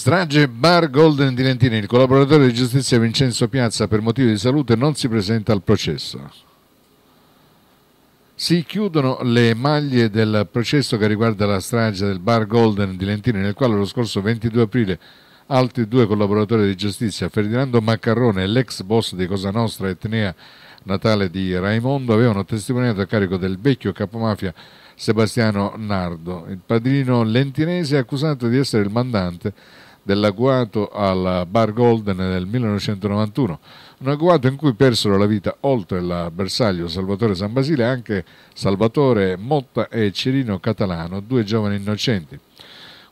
Strage Bar Golden di Lentini. Il collaboratore di giustizia Vincenzo Piazza per motivi di salute non si presenta al processo. Si chiudono le maglie del processo che riguarda la strage del Bar Golden di Lentini, nel quale lo scorso 22 aprile altri due collaboratori di giustizia, Ferdinando Maccarrone e l'ex boss di Cosa Nostra Etnea Natale di Raimondo, avevano testimoniato a carico del vecchio capomafia Sebastiano Nardo. Il padrino lentinese è accusato di essere il mandante dell'agguato al Bar Golden del 1991, un agguato in cui persero la vita oltre al bersaglio Salvatore San Basile anche Salvatore Motta e Cirino Catalano, due giovani innocenti.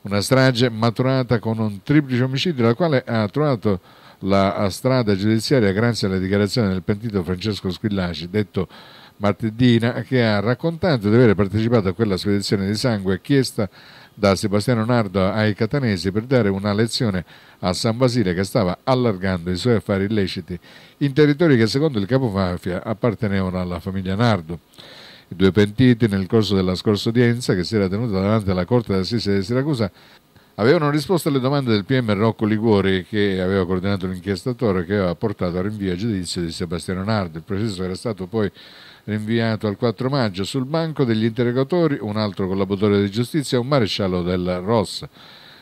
Una strage maturata con un triplice omicidio, la quale ha trovato la strada giudiziaria grazie alla dichiarazione del pentito Francesco Squillaci, detto Martedina, che ha raccontato di aver partecipato a quella spedizione di sangue chiesta da Sebastiano Nardo ai catanesi per dare una lezione a San Basile che stava allargando i suoi affari illeciti in territori che secondo il capo mafia appartenevano alla famiglia Nardo. I due pentiti nel corso della scorsa udienza che si era tenuta davanti alla Corte d'Assise di Siracusa avevano risposto alle domande del PM Rocco Liguori che aveva coordinato l'inchiestatore che aveva portato al rinvio a giudizio di Sebastiano Nardo. Il processo era stato poi rinviato al 4 maggio. Sul banco degli interrogatori un altro collaboratore di giustizia, un maresciallo del Ross.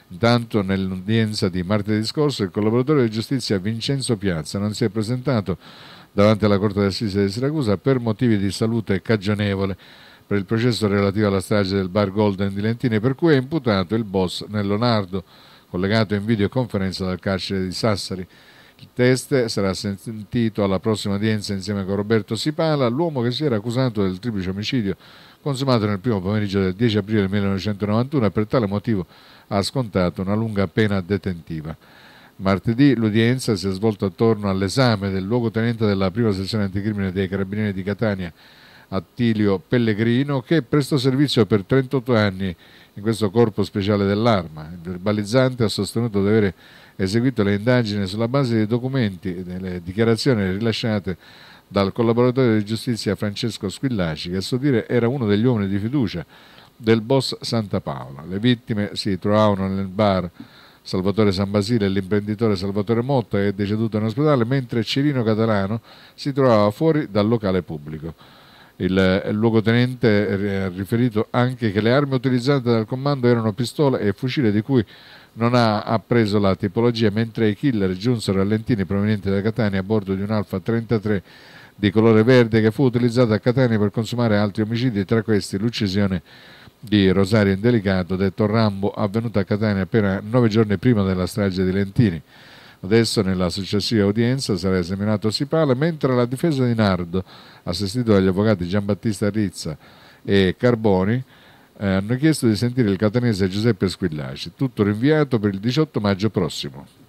Intanto nell'udienza di martedì scorso il collaboratore di giustizia Vincenzo Piazza non si è presentato davanti alla Corte d'Assise di Siracusa per motivi di salute cagionevole per il processo relativo alla strage del bar Golden di Lentini per cui è imputato il boss Nellonardo, collegato in videoconferenza dal carcere di Sassari. Il test sarà sentito alla prossima udienza insieme con Roberto Sipala, l'uomo che si era accusato del triplice omicidio consumato nel primo pomeriggio del 10 aprile 1991 e per tale motivo ha scontato una lunga pena detentiva. Martedì l'udienza si è svolta attorno all'esame del luogotenente della prima sezione anticrimine dei Carabinieri di Catania, Attilio Pellegrino, che prestò servizio per 38 anni in questo corpo speciale dell'arma. Il verbalizzante ha sostenuto di avere eseguito le indagini sulla base dei documenti e delle dichiarazioni rilasciate dal collaboratore di giustizia Francesco Squillaci, che a suo dire era uno degli uomini di fiducia del boss Santa Paola. Le vittime si trovavano nel bar Salvatore San Basile e l'imprenditore Salvatore Motta, che è deceduto in ospedale, mentre Cirino Catalano si trovava fuori dal locale pubblico. Il eh, luogotenente eh, ha riferito anche che le armi utilizzate dal comando erano pistole e fucile di cui non ha appreso la tipologia, mentre i killer giunsero a Lentini provenienti da Catania a bordo di un Alfa 33 di colore verde che fu utilizzato a Catania per consumare altri omicidi, tra questi l'uccisione di Rosario Indelicato, detto Rambo, avvenuta a Catania appena nove giorni prima della strage di Lentini. Adesso nella successiva udienza sarà esaminato si parla, mentre la difesa di Nardo, assistito dagli avvocati Giambattista Rizza e Carboni, eh, hanno chiesto di sentire il catanese Giuseppe Squillaci, tutto rinviato per il 18 maggio prossimo.